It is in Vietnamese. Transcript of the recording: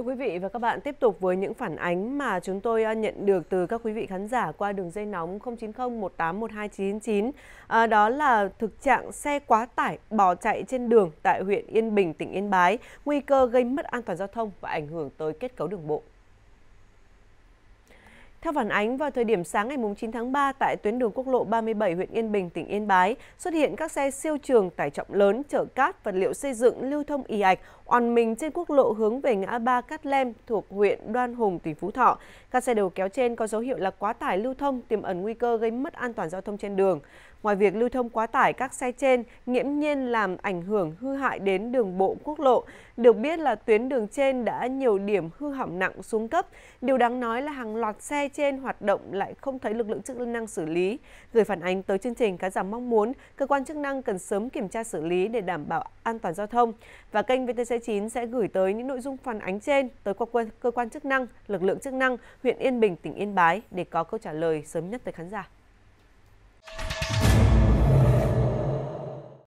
Thưa quý vị và các bạn, tiếp tục với những phản ánh mà chúng tôi à, nhận được từ các quý vị khán giả qua đường dây nóng 090 181299. À, đó là thực trạng xe quá tải bỏ chạy trên đường tại huyện Yên Bình, tỉnh Yên Bái, nguy cơ gây mất an toàn giao thông và ảnh hưởng tới kết cấu đường bộ. Theo phản ánh, vào thời điểm sáng ngày 9 tháng 3 tại tuyến đường quốc lộ 37 huyện Yên Bình, tỉnh Yên Bái, xuất hiện các xe siêu trường tải trọng lớn chở cát, vật liệu xây dựng lưu thông ì ạch, oằn mình trên quốc lộ hướng về ngã ba Cát Lem thuộc huyện Đoan Hùng, tỉnh Phú Thọ. Các xe đầu kéo trên có dấu hiệu là quá tải lưu thông, tiềm ẩn nguy cơ gây mất an toàn giao thông trên đường. Ngoài việc lưu thông quá tải các xe trên, nghiễm nhiên làm ảnh hưởng hư hại đến đường bộ quốc lộ. Được biết là tuyến đường trên đã nhiều điểm hư hỏng nặng xuống cấp. Điều đáng nói là hàng loạt xe trên hoạt động lại không thấy lực lượng chức năng xử lý. Gửi phản ánh tới chương trình, khán giả mong muốn cơ quan chức năng cần sớm kiểm tra xử lý để đảm bảo an toàn giao thông. Và kênh VTC9 sẽ gửi tới những nội dung phản ánh trên tới cơ quan chức năng, lực lượng chức năng huyện Yên Bình, tỉnh Yên Bái để có câu trả lời sớm nhất tới khán giả.